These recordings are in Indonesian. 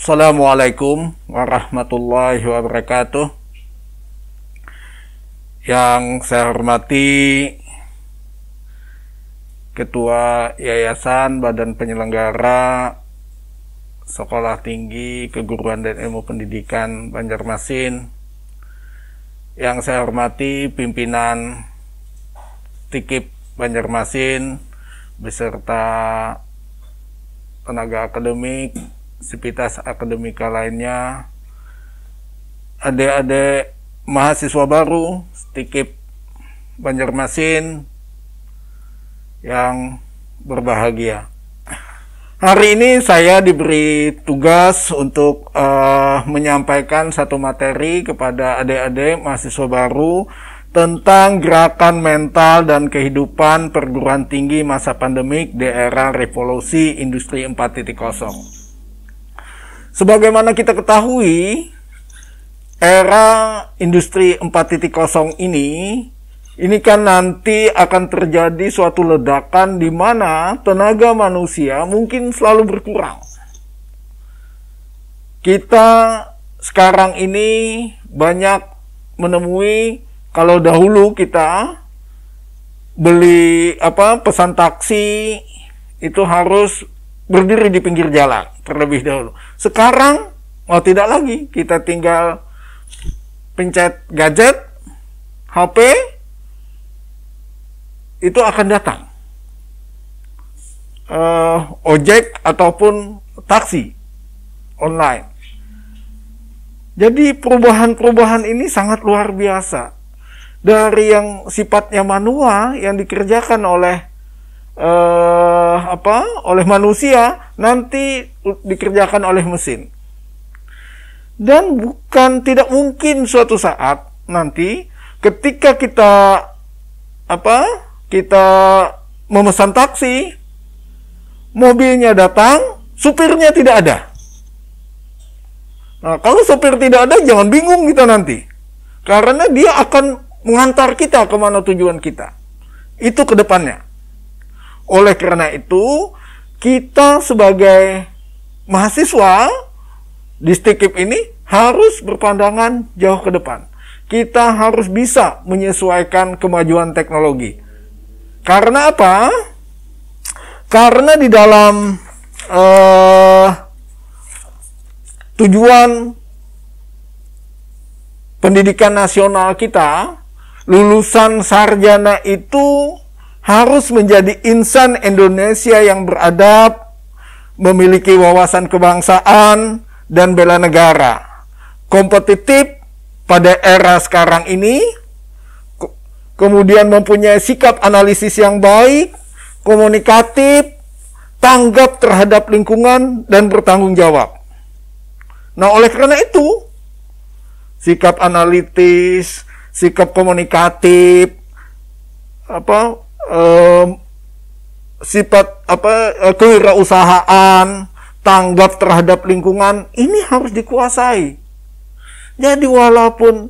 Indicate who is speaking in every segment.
Speaker 1: Assalamualaikum warahmatullahi wabarakatuh. Yang saya hormati Ketua Yayasan Badan Penyelenggara Sekolah Tinggi Keguruan dan Ilmu Pendidikan Banjarmasin. Yang saya hormati pimpinan Tikip Banjarmasin beserta tenaga akademik sivitas akademika lainnya adik-adik mahasiswa baru sedikit Banjarmasin yang berbahagia. Hari ini saya diberi tugas untuk uh, menyampaikan satu materi kepada adik-adik mahasiswa baru tentang gerakan mental dan kehidupan perguruan tinggi masa pandemik di era revolusi industri 4.0. Sebagaimana kita ketahui, era industri 4.0 ini ini kan nanti akan terjadi suatu ledakan di mana tenaga manusia mungkin selalu berkurang. Kita sekarang ini banyak menemui kalau dahulu kita beli apa pesan taksi itu harus berdiri di pinggir jalan terlebih dahulu. Sekarang mau oh, tidak lagi, kita tinggal pencet gadget, HP, itu akan datang. Uh, ojek ataupun taksi online. Jadi perubahan-perubahan ini sangat luar biasa. Dari yang sifatnya manual yang dikerjakan oleh eh, apa oleh manusia nanti dikerjakan oleh mesin dan bukan tidak mungkin suatu saat nanti ketika kita apa kita memesan taksi mobilnya datang supirnya tidak ada nah kalau supir tidak ada jangan bingung kita nanti karena dia akan mengantar kita kemana tujuan kita itu kedepannya oleh karena itu, kita sebagai mahasiswa di Stikip ini harus berpandangan jauh ke depan. Kita harus bisa menyesuaikan kemajuan teknologi. Karena apa? Karena di dalam uh, tujuan pendidikan nasional kita, lulusan sarjana itu harus menjadi insan Indonesia yang beradab, memiliki wawasan kebangsaan, dan bela negara. Kompetitif pada era sekarang ini, kemudian mempunyai sikap analisis yang baik, komunikatif, tanggap terhadap lingkungan, dan bertanggung jawab. Nah, oleh karena itu, sikap analitis, sikap komunikatif, apa um, sifat apa e, kewirausahaan tanggap terhadap lingkungan ini harus dikuasai jadi walaupun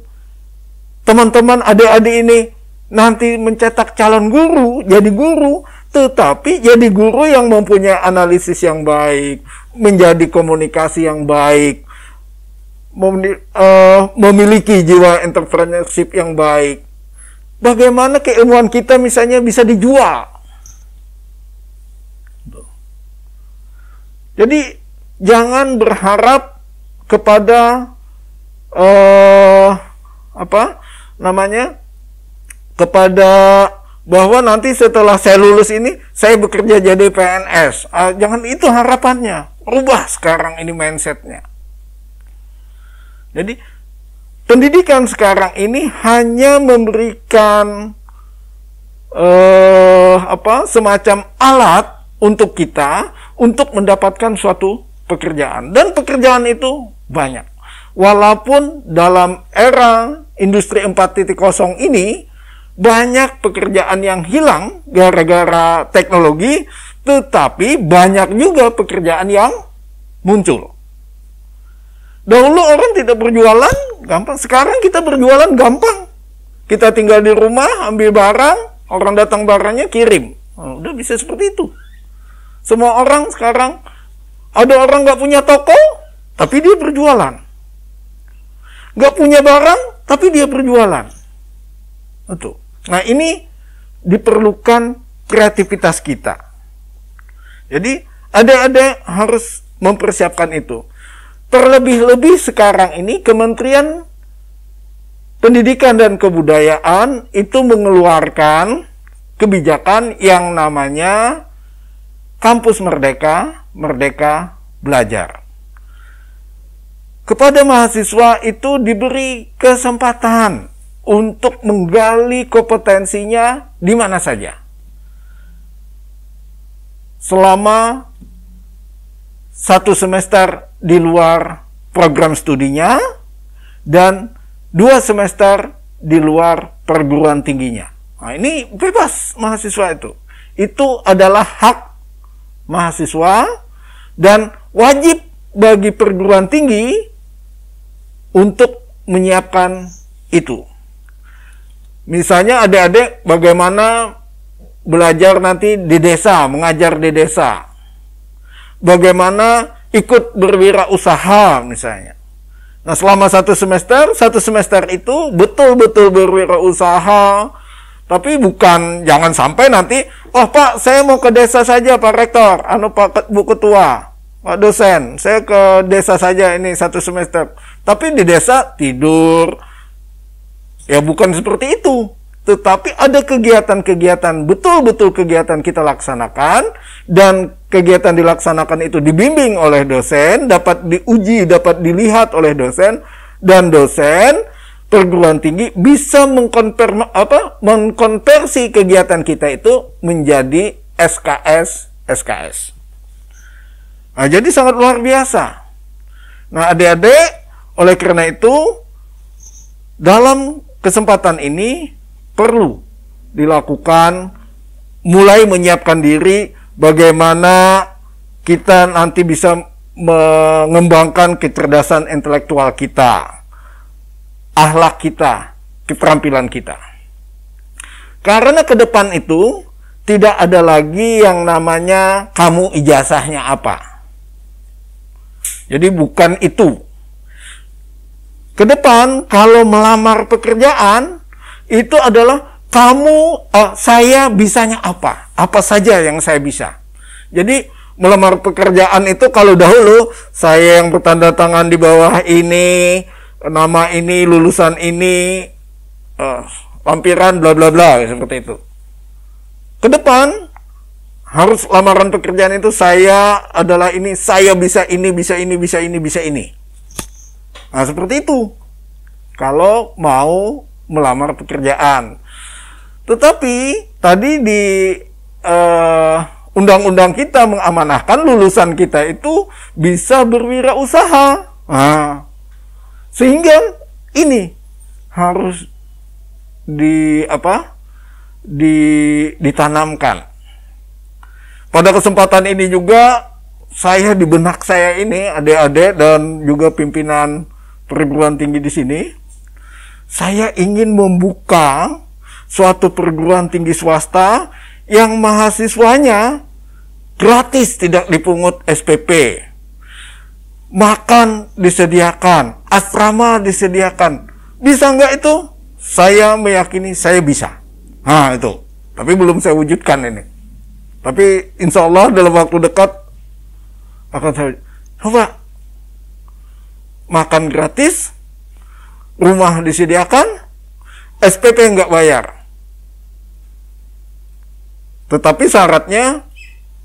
Speaker 1: teman-teman adik-adik ini nanti mencetak calon guru jadi guru tetapi jadi guru yang mempunyai analisis yang baik menjadi komunikasi yang baik e, memiliki jiwa entrepreneurship yang baik Bagaimana keilmuan kita misalnya bisa dijual? Jadi jangan berharap kepada uh, apa namanya kepada bahwa nanti setelah saya lulus ini saya bekerja jadi PNS. Uh, eh, jangan itu harapannya. Rubah sekarang ini mindsetnya. Jadi pendidikan sekarang ini hanya memberikan uh, apa semacam alat untuk kita untuk mendapatkan suatu pekerjaan dan pekerjaan itu banyak. Walaupun dalam era industri 4.0 ini banyak pekerjaan yang hilang gara-gara teknologi, tetapi banyak juga pekerjaan yang muncul. Dahulu orang tidak berjualan, gampang. Sekarang kita berjualan gampang. Kita tinggal di rumah, ambil barang, orang datang barangnya kirim. Nah, udah bisa seperti itu. Semua orang sekarang ada orang nggak punya toko, tapi dia berjualan. Nggak punya barang, tapi dia berjualan. Itu. Nah ini diperlukan kreativitas kita. Jadi ada-ada harus mempersiapkan itu. Terlebih-lebih sekarang ini Kementerian Pendidikan dan Kebudayaan itu mengeluarkan kebijakan yang namanya Kampus Merdeka, Merdeka Belajar. Kepada mahasiswa itu diberi kesempatan untuk menggali kompetensinya di mana saja. Selama satu semester di luar program studinya dan dua semester di luar perguruan tingginya. Nah, ini bebas mahasiswa itu. Itu adalah hak mahasiswa dan wajib bagi perguruan tinggi untuk menyiapkan itu. Misalnya adik-adik bagaimana belajar nanti di desa, mengajar di desa bagaimana ikut berwirausaha misalnya. Nah selama satu semester, satu semester itu betul-betul berwirausaha, tapi bukan jangan sampai nanti, oh Pak saya mau ke desa saja Pak Rektor, anu Pak Bu Ketua, Pak Dosen, saya ke desa saja ini satu semester. Tapi di desa tidur, ya bukan seperti itu tetapi ada kegiatan-kegiatan, betul-betul kegiatan kita laksanakan, dan kegiatan dilaksanakan itu dibimbing oleh dosen, dapat diuji, dapat dilihat oleh dosen, dan dosen perguruan tinggi bisa mengkonfirm apa mengkonversi kegiatan kita itu menjadi SKS SKS. Nah, jadi sangat luar biasa. Nah, adik-adik, oleh karena itu dalam kesempatan ini perlu dilakukan mulai menyiapkan diri bagaimana kita nanti bisa mengembangkan kecerdasan intelektual kita, akhlak kita, keterampilan kita. Karena ke depan itu tidak ada lagi yang namanya kamu ijazahnya apa. Jadi bukan itu. Ke depan kalau melamar pekerjaan itu adalah kamu, uh, saya bisanya apa? Apa saja yang saya bisa. Jadi melamar pekerjaan itu kalau dahulu saya yang bertanda tangan di bawah ini, nama ini, lulusan ini, uh, lampiran, bla bla bla seperti itu. Ke depan harus lamaran pekerjaan itu saya adalah ini, saya bisa ini, bisa ini, bisa ini, bisa ini. Nah, seperti itu. Kalau mau melamar pekerjaan. Tetapi tadi di eh, undang-undang uh, kita mengamanahkan lulusan kita itu bisa berwirausaha. Nah, sehingga ini harus di apa? di ditanamkan. Pada kesempatan ini juga saya di benak saya ini adik-adik dan juga pimpinan perguruan tinggi di sini saya ingin membuka suatu perguruan tinggi swasta yang mahasiswanya gratis tidak dipungut SPP. Makan disediakan, asrama disediakan. Bisa nggak itu? Saya meyakini saya bisa. Nah itu. Tapi belum saya wujudkan ini. Tapi insya Allah dalam waktu dekat akan saya coba makan gratis, rumah disediakan, SPP nggak bayar. Tetapi syaratnya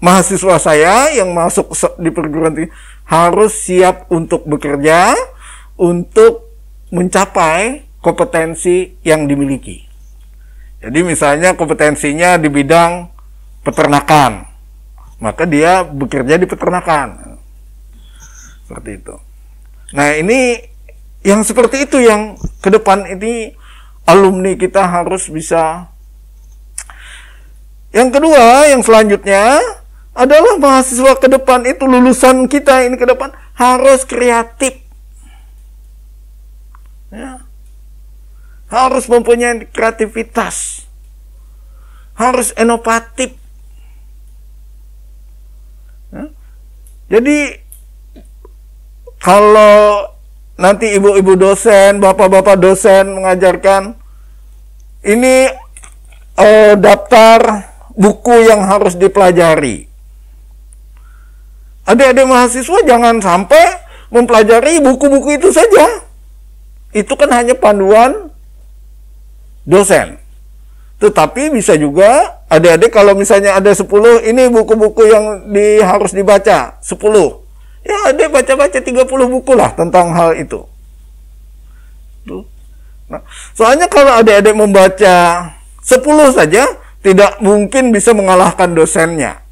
Speaker 1: mahasiswa saya yang masuk di perguruan tinggi harus siap untuk bekerja untuk mencapai kompetensi yang dimiliki. Jadi misalnya kompetensinya di bidang peternakan, maka dia bekerja di peternakan. Seperti itu. Nah, ini yang seperti itu yang ke depan ini alumni kita harus bisa. Yang kedua, yang selanjutnya adalah mahasiswa ke depan itu lulusan kita ini ke depan harus kreatif. Ya. Harus mempunyai kreativitas. Harus inovatif. Ya. Jadi kalau nanti ibu-ibu dosen, bapak-bapak dosen mengajarkan ini eh, daftar buku yang harus dipelajari. Adik-adik mahasiswa jangan sampai mempelajari buku-buku itu saja. Itu kan hanya panduan dosen. Tetapi bisa juga adik-adik kalau misalnya ada 10 ini buku-buku yang di, harus dibaca 10 Ya ada baca-baca 30 buku lah tentang hal itu. Tuh. Nah, soalnya kalau adik-adik membaca 10 saja, tidak mungkin bisa mengalahkan dosennya.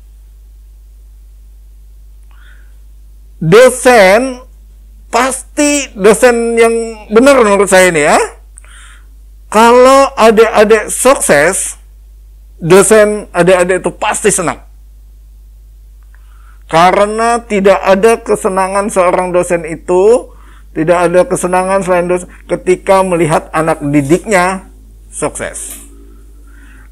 Speaker 1: Dosen pasti dosen yang benar menurut saya ini ya. Kalau adik-adik sukses, dosen adik-adik itu pasti senang. Karena tidak ada kesenangan seorang dosen itu, tidak ada kesenangan selain dosen ketika melihat anak didiknya sukses.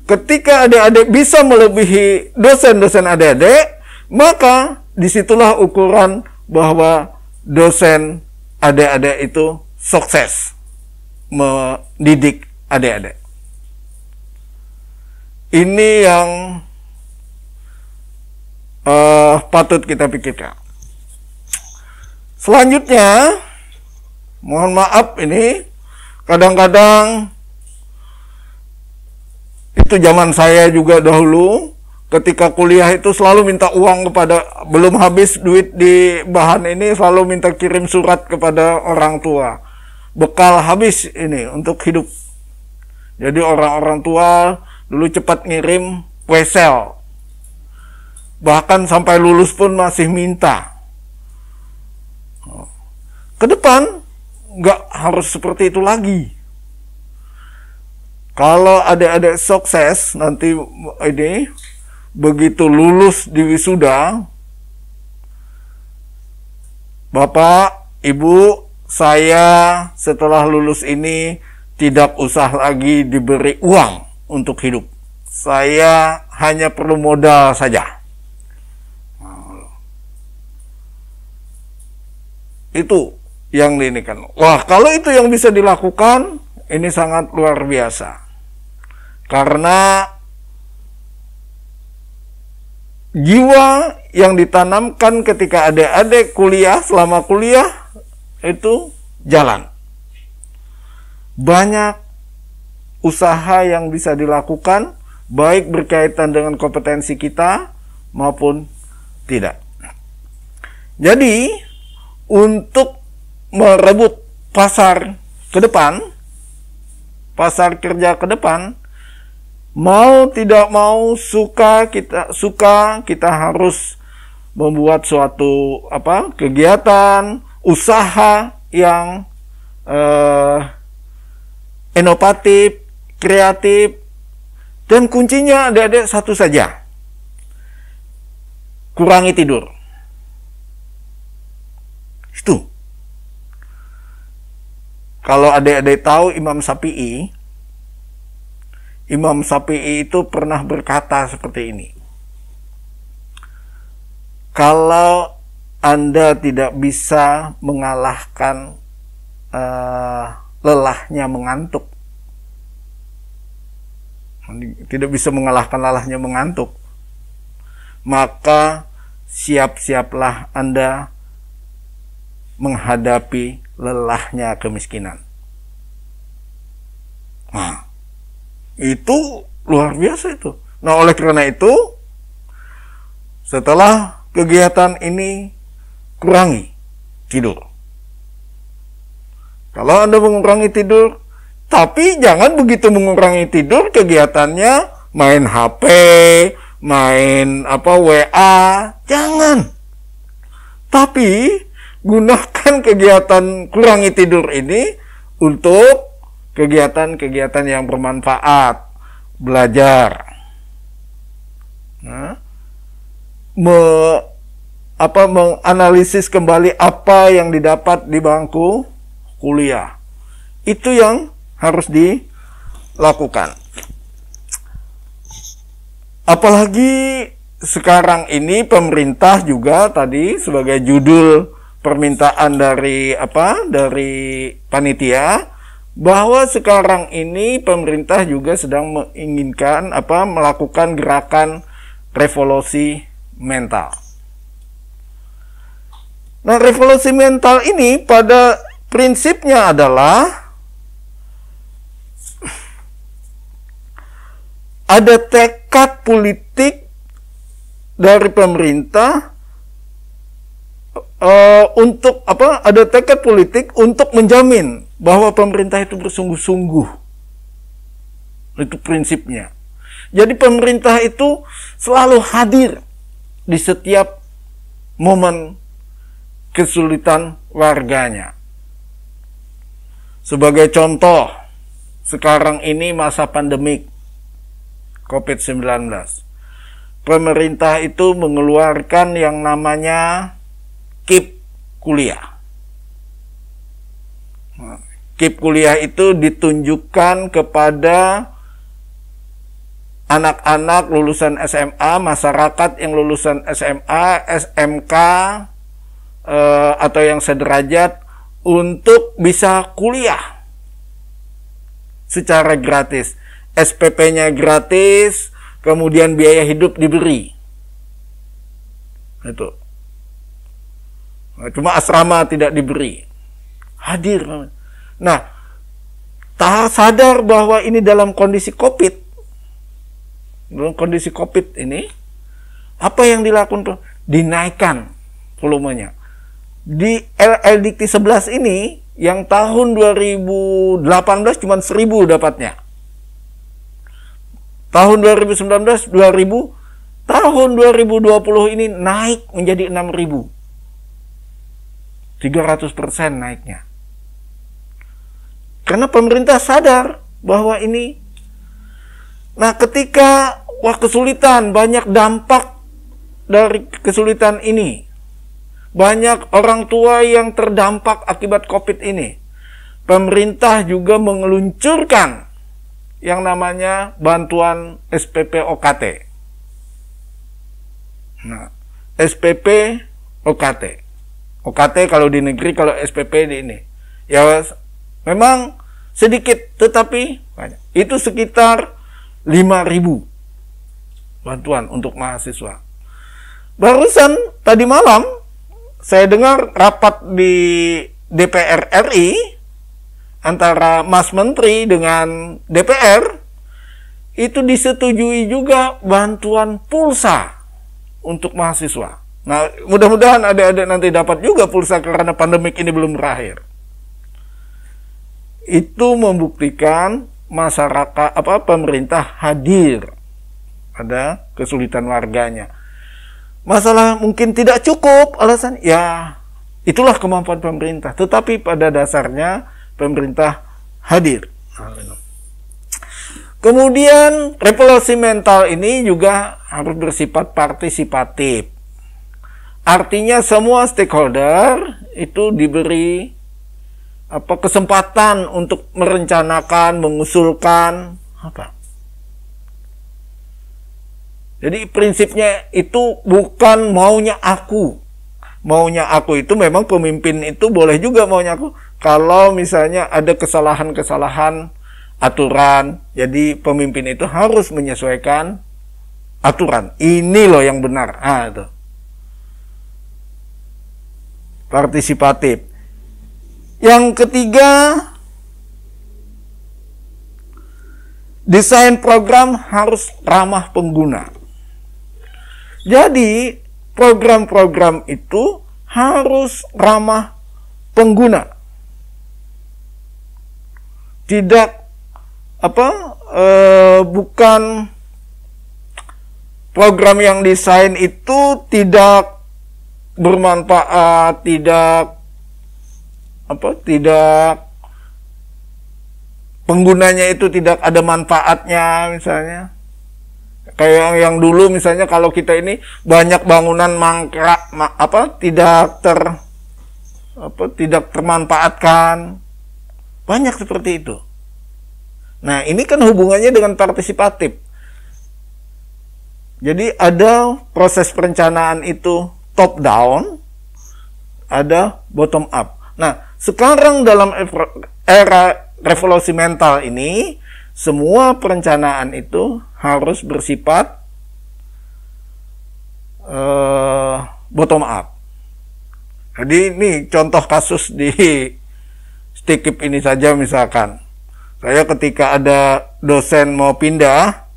Speaker 1: Ketika adik-adik bisa melebihi dosen-dosen adik-adik, maka disitulah ukuran bahwa dosen adik-adik itu sukses mendidik adik-adik. Ini yang uh, patut kita pikirkan. Selanjutnya, mohon maaf ini kadang-kadang itu zaman saya juga dahulu ketika kuliah itu selalu minta uang kepada belum habis duit di bahan ini selalu minta kirim surat kepada orang tua bekal habis ini untuk hidup jadi orang-orang tua dulu cepat ngirim wesel Bahkan sampai lulus pun masih minta. Ke depan nggak harus seperti itu lagi. Kalau adik-adik sukses nanti ini begitu lulus di wisuda, Bapak, Ibu, saya setelah lulus ini tidak usah lagi diberi uang untuk hidup. Saya hanya perlu modal saja. Itu yang diinikan. Wah, kalau itu yang bisa dilakukan, ini sangat luar biasa. Karena jiwa yang ditanamkan ketika adik-adik kuliah, selama kuliah, itu jalan. Banyak usaha yang bisa dilakukan, baik berkaitan dengan kompetensi kita maupun tidak. Jadi, untuk merebut pasar ke depan, pasar kerja ke depan, mau tidak mau suka kita suka kita harus membuat suatu apa kegiatan usaha yang eh, inovatif, kreatif dan kuncinya ada ada satu saja. Kurangi tidur. Itu. Kalau adik-adik tahu Imam Sapi'i, Imam Sapi'i itu pernah berkata seperti ini. Kalau Anda tidak bisa mengalahkan uh, lelahnya mengantuk, tidak bisa mengalahkan lelahnya mengantuk, maka siap-siaplah Anda menghadapi lelahnya kemiskinan. Nah, itu luar biasa itu. Nah, oleh karena itu, setelah kegiatan ini kurangi tidur. Kalau Anda mengurangi tidur, tapi jangan begitu mengurangi tidur kegiatannya main HP, main apa WA, jangan. Tapi gunakan kegiatan kurangi tidur ini untuk kegiatan-kegiatan yang bermanfaat, belajar, nah, me, apa, menganalisis kembali apa yang didapat di bangku kuliah. Itu yang harus dilakukan. Apalagi sekarang ini pemerintah juga tadi sebagai judul permintaan dari apa dari panitia bahwa sekarang ini pemerintah juga sedang menginginkan apa melakukan gerakan revolusi mental. Nah, revolusi mental ini pada prinsipnya adalah ada tekad politik dari pemerintah Eh, untuk apa ada tekad politik untuk menjamin bahwa pemerintah itu bersungguh-sungguh. Itu prinsipnya. Jadi pemerintah itu selalu hadir di setiap momen kesulitan warganya. Sebagai contoh, sekarang ini masa pandemik COVID-19. Pemerintah itu mengeluarkan yang namanya keep kuliah. Keep kuliah itu ditunjukkan kepada anak-anak lulusan SMA, masyarakat yang lulusan SMA, SMK, eh, atau yang sederajat untuk bisa kuliah secara gratis. SPP-nya gratis, kemudian biaya hidup diberi. Itu. Cuma asrama tidak diberi. Hadir. Nah, tak sadar bahwa ini dalam kondisi COVID. Dalam kondisi COVID ini, apa yang dilakukan tuh? Dinaikkan volumenya. Di LLDT 11 ini, yang tahun 2018 cuma 1000 dapatnya. Tahun 2019 2000, tahun 2020 ini naik menjadi 6000. 300% naiknya. Karena pemerintah sadar bahwa ini Nah, ketika wah kesulitan, banyak dampak dari kesulitan ini. Banyak orang tua yang terdampak akibat Covid ini. Pemerintah juga mengeluncurkan yang namanya bantuan SPP OKT. Nah, SPP OKT. OKT kalau di negeri kalau SPP di ini ya memang sedikit tetapi banyak itu sekitar 5000 bantuan untuk mahasiswa barusan tadi malam saya dengar rapat di DPR RI antara Mas Menteri dengan DPR itu disetujui juga bantuan pulsa untuk mahasiswa Nah, mudah-mudahan ada-ada nanti dapat juga pulsa karena pandemik ini belum berakhir. Itu membuktikan masyarakat apa pemerintah hadir pada kesulitan warganya. Masalah mungkin tidak cukup alasan ya itulah kemampuan pemerintah, tetapi pada dasarnya pemerintah hadir. Kemudian revolusi mental ini juga harus bersifat partisipatif Artinya semua stakeholder itu diberi apa kesempatan untuk merencanakan, mengusulkan apa. Jadi prinsipnya itu bukan maunya aku. Maunya aku itu memang pemimpin itu boleh juga maunya aku. Kalau misalnya ada kesalahan-kesalahan aturan, jadi pemimpin itu harus menyesuaikan aturan. Ini loh yang benar. Ah, itu partisipatif. Yang ketiga, desain program harus ramah pengguna. Jadi, program-program itu harus ramah pengguna. Tidak apa e, bukan program yang desain itu tidak bermanfaat, tidak apa? Tidak penggunanya itu tidak ada manfaatnya misalnya. Kayak yang dulu misalnya kalau kita ini banyak bangunan mangkrak ma, apa tidak ter apa tidak termanfaatkan. Banyak seperti itu. Nah, ini kan hubungannya dengan partisipatif. Jadi ada proses perencanaan itu top down, ada bottom up. Nah, sekarang dalam era revolusi mental ini, semua perencanaan itu harus bersifat uh, bottom up. Jadi ini contoh kasus di stikip ini saja misalkan. Saya ketika ada dosen mau pindah,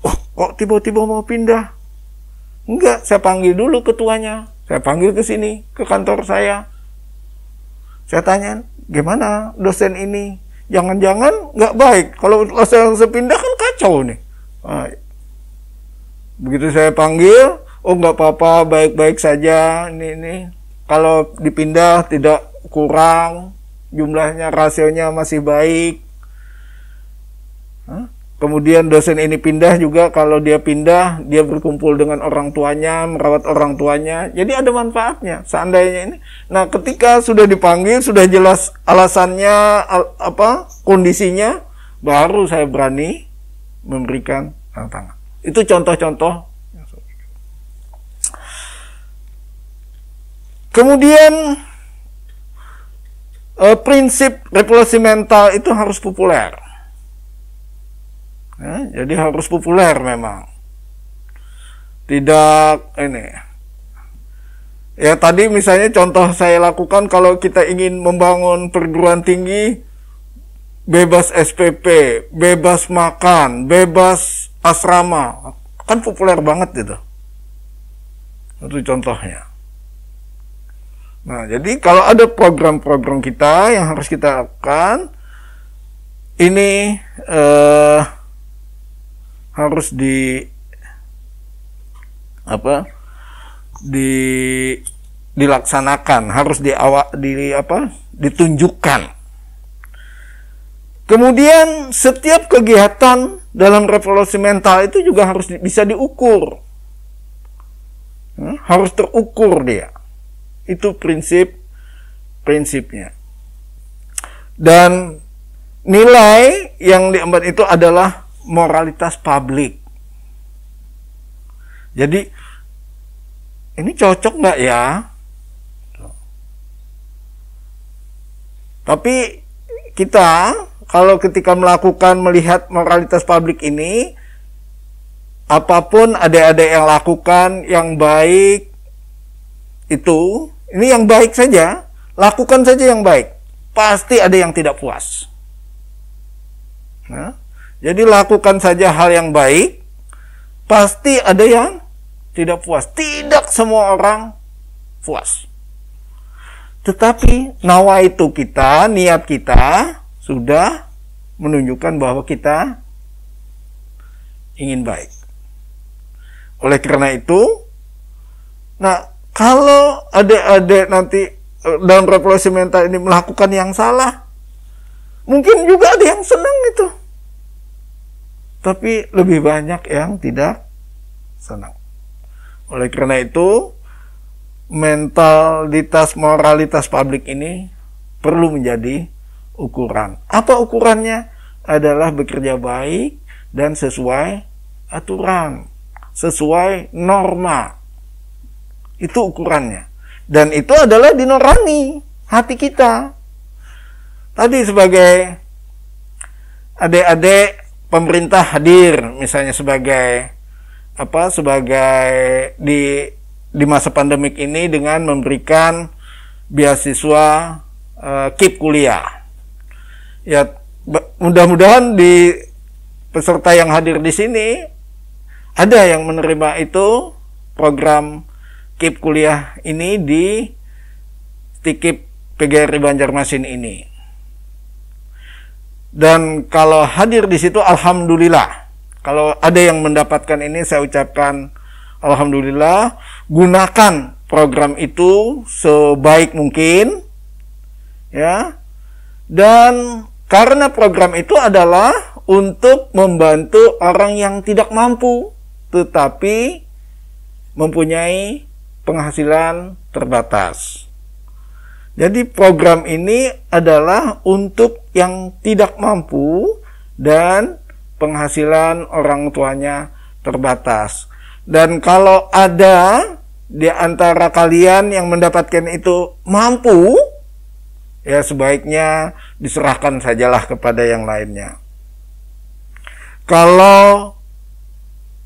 Speaker 1: oh, kok tiba-tiba mau pindah? Enggak, saya panggil dulu ketuanya. Saya panggil ke sini, ke kantor saya. Saya tanya, gimana dosen ini? Jangan-jangan nggak baik. Kalau saya langsung pindah kan kacau nih. Nah, begitu saya panggil, oh nggak apa-apa, baik-baik saja. Ini, ini. Kalau dipindah tidak kurang, jumlahnya rasionya masih baik. Hah? Kemudian dosen ini pindah juga kalau dia pindah dia berkumpul dengan orang tuanya, merawat orang tuanya. Jadi ada manfaatnya. Seandainya ini nah ketika sudah dipanggil sudah jelas alasannya al, apa kondisinya baru saya berani memberikan tantangan. Itu contoh-contoh. Kemudian eh, prinsip revolusi mental itu harus populer Ya, jadi harus populer memang. Tidak ini. Ya tadi misalnya contoh saya lakukan kalau kita ingin membangun perguruan tinggi bebas SPP, bebas makan, bebas asrama. Kan populer banget itu. Itu contohnya. Nah, jadi kalau ada program-program kita yang harus kita lakukan, ini eh, harus di apa di dilaksanakan harus diawak di apa ditunjukkan kemudian setiap kegiatan dalam revolusi mental itu juga harus di, bisa diukur hmm, harus terukur dia itu prinsip prinsipnya dan nilai yang diemban itu adalah moralitas publik. Jadi ini cocok nggak ya? Tapi kita kalau ketika melakukan melihat moralitas publik ini, apapun adik-adik yang lakukan yang baik itu, ini yang baik saja, lakukan saja yang baik. Pasti ada yang tidak puas. Nah, jadi lakukan saja hal yang baik, pasti ada yang tidak puas. Tidak semua orang puas. Tetapi nawa itu kita, niat kita sudah menunjukkan bahwa kita ingin baik. Oleh karena itu, nah kalau adik-adik nanti eh, dalam revolusi mental ini melakukan yang salah, mungkin juga ada yang senang itu tapi lebih banyak yang tidak senang. Oleh karena itu, mentalitas moralitas publik ini perlu menjadi ukuran. Apa ukurannya? Adalah bekerja baik dan sesuai aturan, sesuai norma. Itu ukurannya. Dan itu adalah dinorani hati kita. Tadi sebagai adik-adik pemerintah hadir misalnya sebagai apa sebagai di di masa pandemik ini dengan memberikan beasiswa uh, KIP kuliah. Ya mudah-mudahan di peserta yang hadir di sini ada yang menerima itu program KIP kuliah ini di Tikip PGRI Banjarmasin ini. Dan kalau hadir di situ, alhamdulillah. Kalau ada yang mendapatkan ini, saya ucapkan alhamdulillah. Gunakan program itu sebaik mungkin, ya. Dan karena program itu adalah untuk membantu orang yang tidak mampu, tetapi mempunyai penghasilan terbatas. Jadi program ini adalah untuk yang tidak mampu dan penghasilan orang tuanya terbatas. Dan kalau ada di antara kalian yang mendapatkan itu mampu, ya sebaiknya diserahkan sajalah kepada yang lainnya. Kalau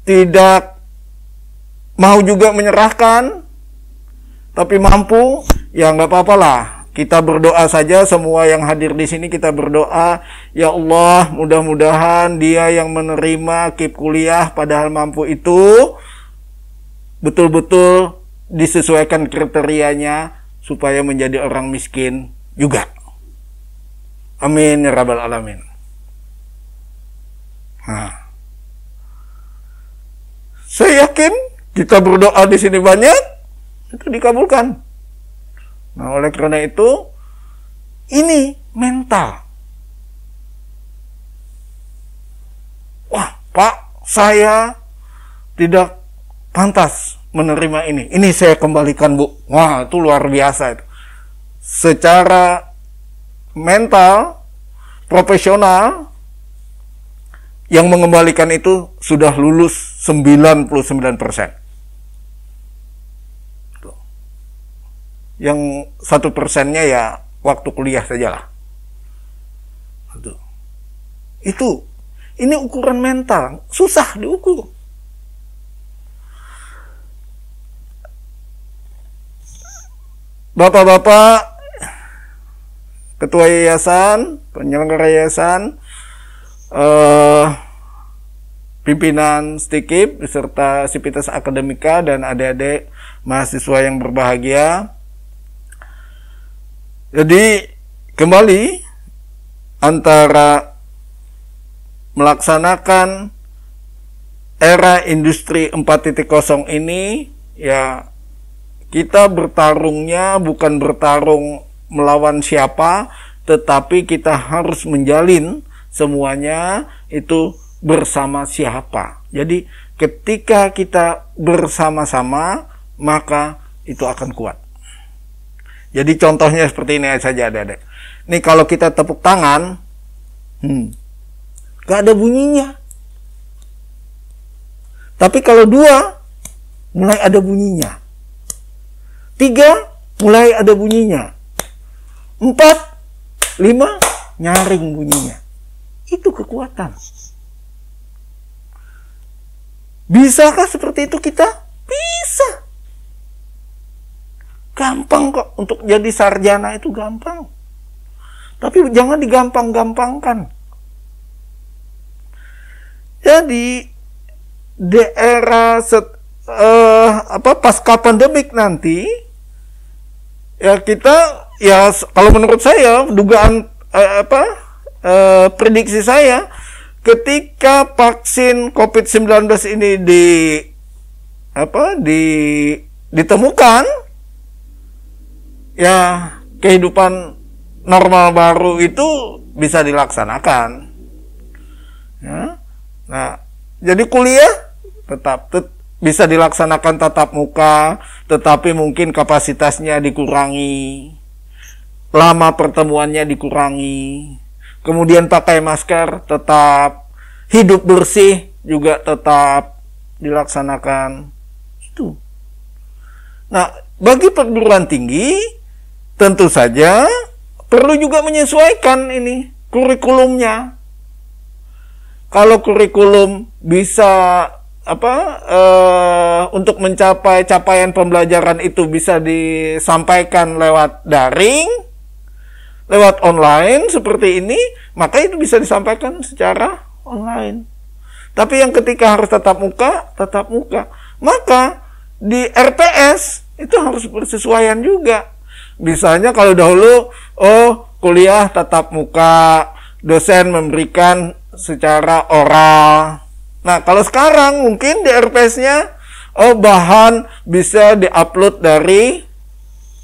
Speaker 1: tidak mau juga menyerahkan, tapi mampu, ya nggak apa apalah kita berdoa saja semua yang hadir di sini kita berdoa ya Allah mudah-mudahan dia yang menerima kip kuliah padahal mampu itu betul-betul disesuaikan kriterianya supaya menjadi orang miskin juga amin ya rabbal alamin nah. saya yakin kita berdoa di sini banyak itu dikabulkan Nah, oleh karena itu, ini mental. Wah, Pak, saya tidak pantas menerima ini. Ini saya kembalikan, Bu. Wah, itu luar biasa itu. Secara mental, profesional, yang mengembalikan itu sudah lulus 99%. yang satu persennya ya waktu kuliah sajalah itu itu ini ukuran mental susah diukur bapak-bapak ketua yayasan penyelenggara yayasan eh, pimpinan stikip beserta sipitas akademika dan adik-adik mahasiswa yang berbahagia jadi kembali antara melaksanakan era industri 4.0 ini ya kita bertarungnya bukan bertarung melawan siapa tetapi kita harus menjalin semuanya itu bersama siapa. Jadi ketika kita bersama-sama maka itu akan kuat. Jadi contohnya seperti ini saja ada adek Nih kalau kita tepuk tangan, hmm, gak ada bunyinya. Tapi kalau dua, mulai ada bunyinya. Tiga, mulai ada bunyinya. Empat, lima, nyaring bunyinya. Itu kekuatan. Bisakah seperti itu kita? Bisa. Gampang kok untuk jadi sarjana itu gampang. Tapi jangan digampang-gampangkan. Jadi di era set, uh, apa pasca pandemik nanti ya kita ya kalau menurut saya dugaan uh, apa uh, prediksi saya ketika vaksin COVID-19 ini di apa di ditemukan ya kehidupan normal baru itu bisa dilaksanakan. Ya. Nah, jadi kuliah tetap tet bisa dilaksanakan tatap muka, tetapi mungkin kapasitasnya dikurangi, lama pertemuannya dikurangi, kemudian pakai masker tetap, hidup bersih juga tetap dilaksanakan. Itu. Nah, bagi perguruan tinggi tentu saja perlu juga menyesuaikan ini kurikulumnya. Kalau kurikulum bisa apa uh, untuk mencapai capaian pembelajaran itu bisa disampaikan lewat daring, lewat online seperti ini, maka itu bisa disampaikan secara online. Tapi yang ketika harus tetap muka, tetap muka. Maka di RPS itu harus bersesuaian juga Misalnya kalau dahulu, oh kuliah tatap muka, dosen memberikan secara oral. Nah, kalau sekarang mungkin di RPS-nya, oh bahan bisa diupload dari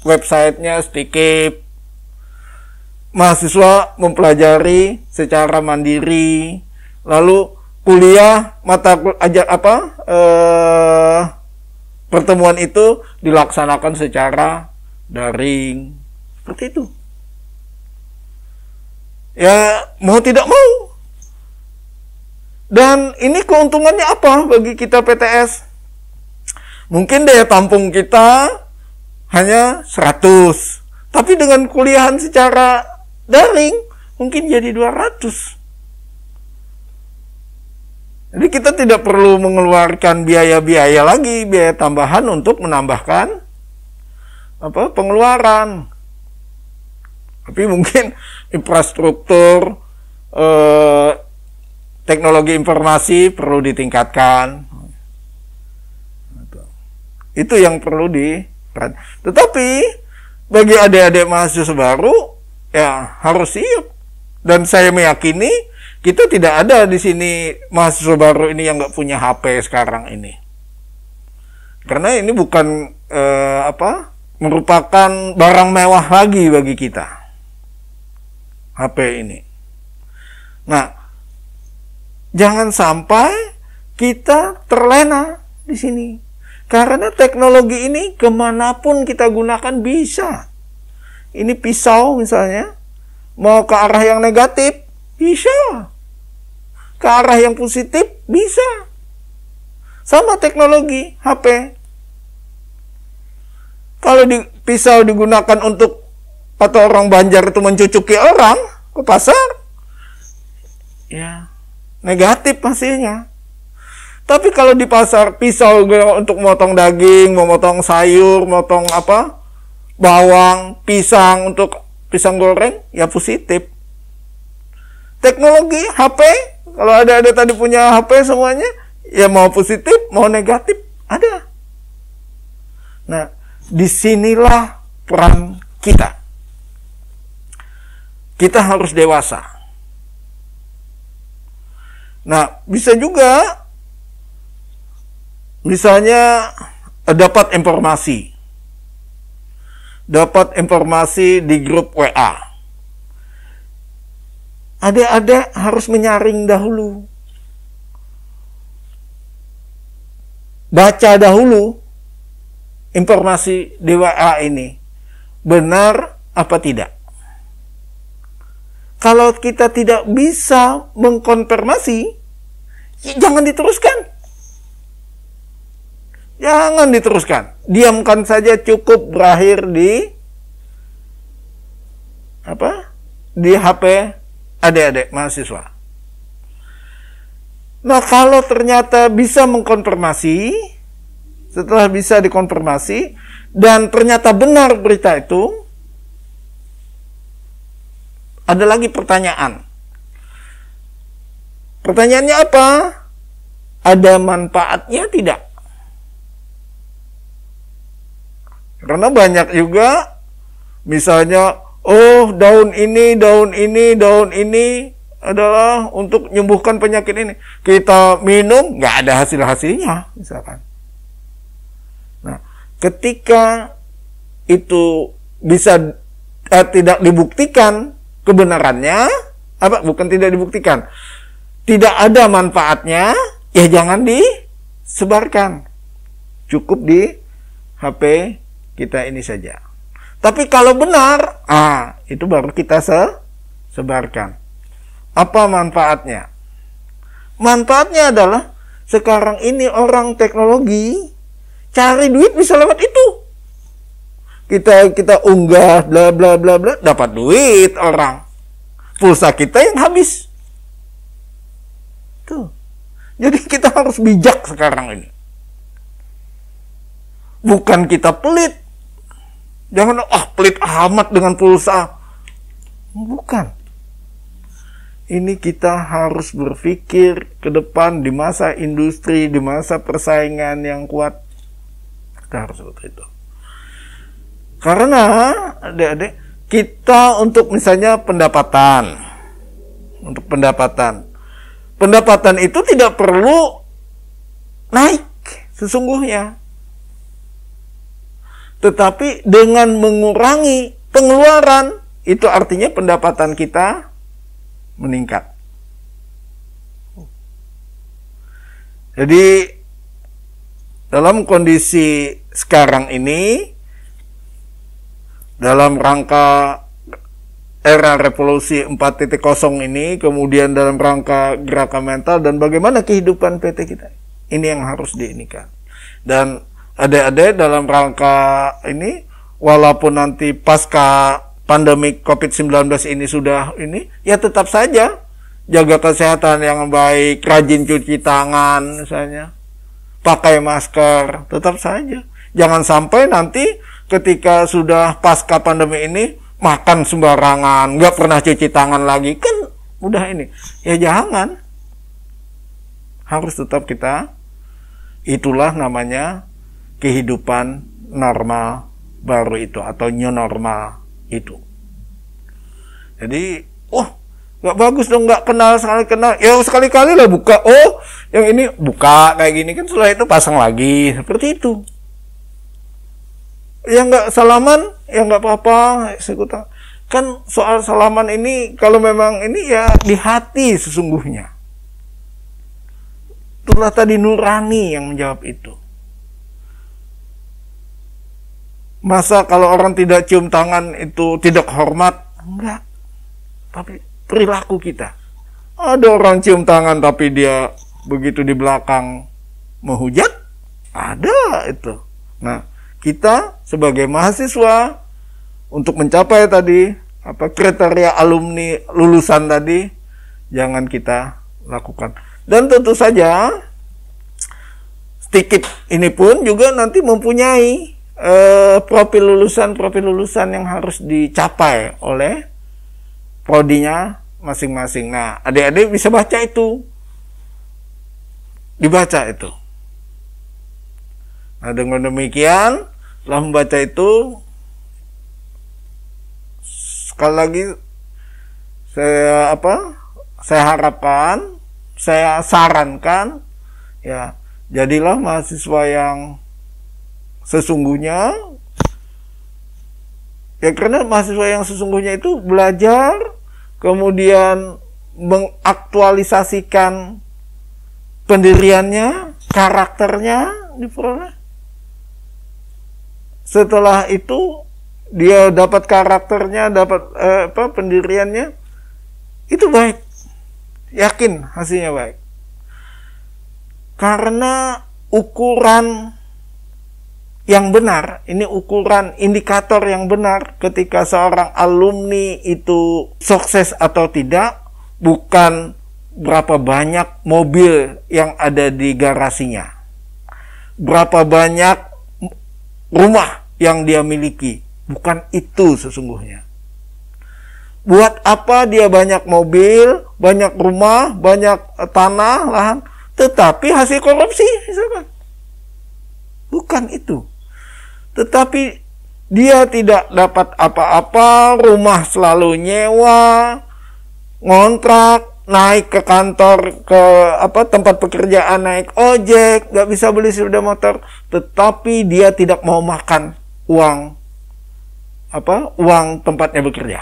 Speaker 1: websitenya Stikip. Mahasiswa mempelajari secara mandiri, lalu kuliah mata ajar apa eh, pertemuan itu dilaksanakan secara daring seperti itu ya mau tidak mau dan ini keuntungannya apa bagi kita PTS mungkin daya tampung kita hanya 100 tapi dengan kuliahan secara daring mungkin jadi 200 jadi kita tidak perlu mengeluarkan biaya-biaya lagi, biaya tambahan untuk menambahkan apa pengeluaran tapi mungkin infrastruktur eh, teknologi informasi perlu ditingkatkan itu yang perlu di tetapi bagi adik-adik mahasiswa baru ya harus siap dan saya meyakini kita tidak ada di sini mahasiswa baru ini yang nggak punya HP sekarang ini karena ini bukan eh, apa merupakan barang mewah lagi bagi kita. HP ini. Nah, jangan sampai kita terlena di sini. Karena teknologi ini kemanapun kita gunakan bisa. Ini pisau misalnya, mau ke arah yang negatif, bisa. Ke arah yang positif, bisa. Sama teknologi HP. Kalau di, pisau digunakan untuk atau orang Banjar itu mencucuki orang ke pasar, ya negatif pastinya. Tapi kalau di pasar pisau untuk motong daging, memotong sayur, motong apa, bawang, pisang untuk pisang goreng, ya positif. Teknologi HP, kalau ada ada tadi punya HP semuanya, ya mau positif, mau negatif, ada. Nah, disinilah peran kita. Kita harus dewasa. Nah, bisa juga misalnya dapat informasi. Dapat informasi di grup WA. Ada-ada harus menyaring dahulu. Baca dahulu informasi DWA ini benar apa tidak. Kalau kita tidak bisa mengkonfirmasi, ya jangan diteruskan. Jangan diteruskan. Diamkan saja cukup berakhir di apa? Di HP adik-adik mahasiswa. Nah, kalau ternyata bisa mengkonfirmasi, setelah bisa dikonfirmasi dan ternyata benar berita itu, ada lagi pertanyaan. Pertanyaannya apa? Ada manfaatnya tidak? Karena banyak juga misalnya oh daun ini, daun ini, daun ini adalah untuk menyembuhkan penyakit ini. Kita minum, nggak ada hasil-hasilnya, misalkan ketika itu bisa eh, tidak dibuktikan kebenarannya apa bukan tidak dibuktikan tidak ada manfaatnya ya jangan disebarkan cukup di HP kita ini saja tapi kalau benar ah itu baru kita se sebarkan apa manfaatnya manfaatnya adalah sekarang ini orang teknologi cari duit bisa lewat itu kita kita unggah bla bla bla bla dapat duit orang pulsa kita yang habis tuh jadi kita harus bijak sekarang ini bukan kita pelit jangan ah oh, pelit amat dengan pulsa bukan ini kita harus berpikir ke depan di masa industri, di masa persaingan yang kuat. Nah, seperti itu. Karena adik-adik kita untuk misalnya pendapatan, untuk pendapatan, pendapatan itu tidak perlu naik sesungguhnya. Tetapi dengan mengurangi pengeluaran, itu artinya pendapatan kita meningkat. Jadi dalam kondisi sekarang ini dalam rangka era revolusi 4.0 ini kemudian dalam rangka gerakan mental dan bagaimana kehidupan PT kita ini yang harus diinikan dan adik-adik dalam rangka ini walaupun nanti pasca pandemi COVID-19 ini sudah ini ya tetap saja jaga kesehatan yang baik rajin cuci tangan misalnya pakai masker, tetap saja. Jangan sampai nanti ketika sudah pasca pandemi ini makan sembarangan, nggak pernah cuci tangan lagi, kan udah ini. Ya jangan. Harus tetap kita itulah namanya kehidupan normal baru itu atau new normal itu. Jadi, oh nggak bagus dong nggak kenal sekali kenal ya sekali kali lah buka oh yang ini buka kayak gini kan setelah itu pasang lagi seperti itu ya nggak salaman ya nggak apa-apa sekutu kan soal salaman ini kalau memang ini ya di hati sesungguhnya itulah tadi nurani yang menjawab itu masa kalau orang tidak cium tangan itu tidak hormat enggak tapi perilaku kita. Ada orang cium tangan tapi dia begitu di belakang menghujat, ada itu. Nah, kita sebagai mahasiswa untuk mencapai tadi apa kriteria alumni lulusan tadi jangan kita lakukan. Dan tentu saja sedikit ini pun juga nanti mempunyai eh, profil lulusan profil lulusan yang harus dicapai oleh prodinya masing-masing. Nah, adik-adik bisa baca itu. Dibaca itu. Nah, dengan demikian, setelah membaca itu, sekali lagi, saya apa? Saya harapkan, saya sarankan, ya, jadilah mahasiswa yang sesungguhnya, ya karena mahasiswa yang sesungguhnya itu belajar kemudian mengaktualisasikan pendiriannya, karakternya diperoleh. Setelah itu dia dapat karakternya, dapat eh, apa pendiriannya itu baik. Yakin hasilnya baik. Karena ukuran yang benar. Ini ukuran indikator yang benar ketika seorang alumni itu sukses atau tidak, bukan berapa banyak mobil yang ada di garasinya. Berapa banyak rumah yang dia miliki, bukan itu sesungguhnya. Buat apa dia banyak mobil, banyak rumah, banyak eh, tanah, lahan, tetapi hasil korupsi, misalkan. Bukan itu tetapi dia tidak dapat apa-apa, rumah selalu nyewa, ngontrak, naik ke kantor ke apa tempat pekerjaan naik ojek, nggak bisa beli sepeda motor, tetapi dia tidak mau makan uang apa uang tempatnya bekerja.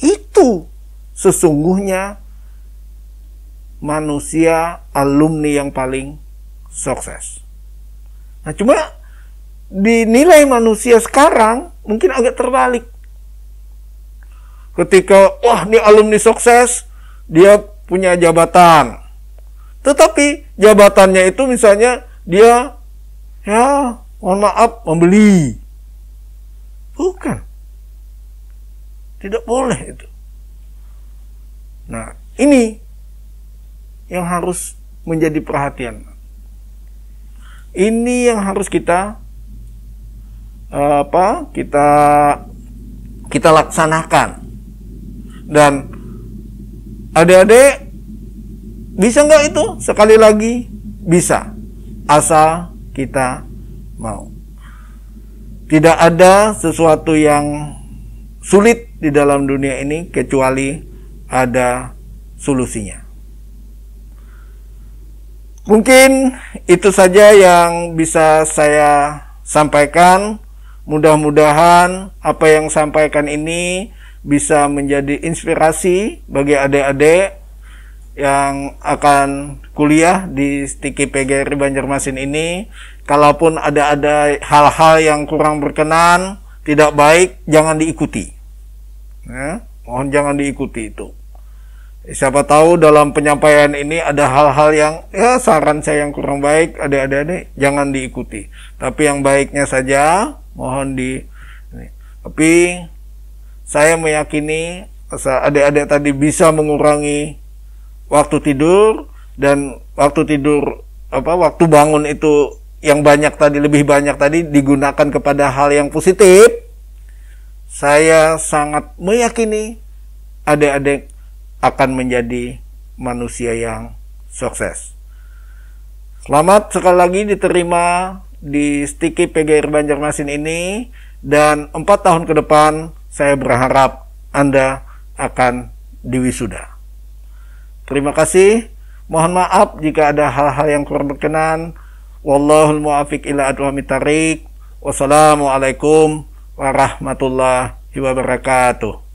Speaker 1: Itu sesungguhnya manusia alumni yang paling sukses. Nah, cuma dinilai manusia sekarang mungkin agak terbalik. Ketika wah ini alumni sukses, dia punya jabatan. Tetapi jabatannya itu misalnya dia ya mohon maaf membeli. Bukan. Tidak boleh itu. Nah, ini yang harus menjadi perhatian. Ini yang harus kita apa kita kita laksanakan dan adik-adik bisa nggak itu sekali lagi bisa asal kita mau tidak ada sesuatu yang sulit di dalam dunia ini kecuali ada solusinya mungkin itu saja yang bisa saya sampaikan Mudah-mudahan apa yang sampaikan ini bisa menjadi inspirasi bagi adik-adik yang akan kuliah di Stiki PGRI Banjarmasin ini. Kalaupun ada ada hal-hal yang kurang berkenan, tidak baik, jangan diikuti. Ya, mohon jangan diikuti itu. Siapa tahu dalam penyampaian ini ada hal-hal yang ya saran saya yang kurang baik, adik-adik jangan diikuti. Tapi yang baiknya saja mohon di ini. tapi saya meyakini adik-adik tadi bisa mengurangi waktu tidur dan waktu tidur apa waktu bangun itu yang banyak tadi lebih banyak tadi digunakan kepada hal yang positif saya sangat meyakini adik-adik akan menjadi manusia yang sukses. Selamat sekali lagi diterima di Stiki PGR Banjarmasin ini dan empat tahun ke depan saya berharap Anda akan diwisuda. Terima kasih. Mohon maaf jika ada hal-hal yang kurang berkenan. Wallahul muafiq ila adwami tarik. Wassalamualaikum warahmatullahi wabarakatuh.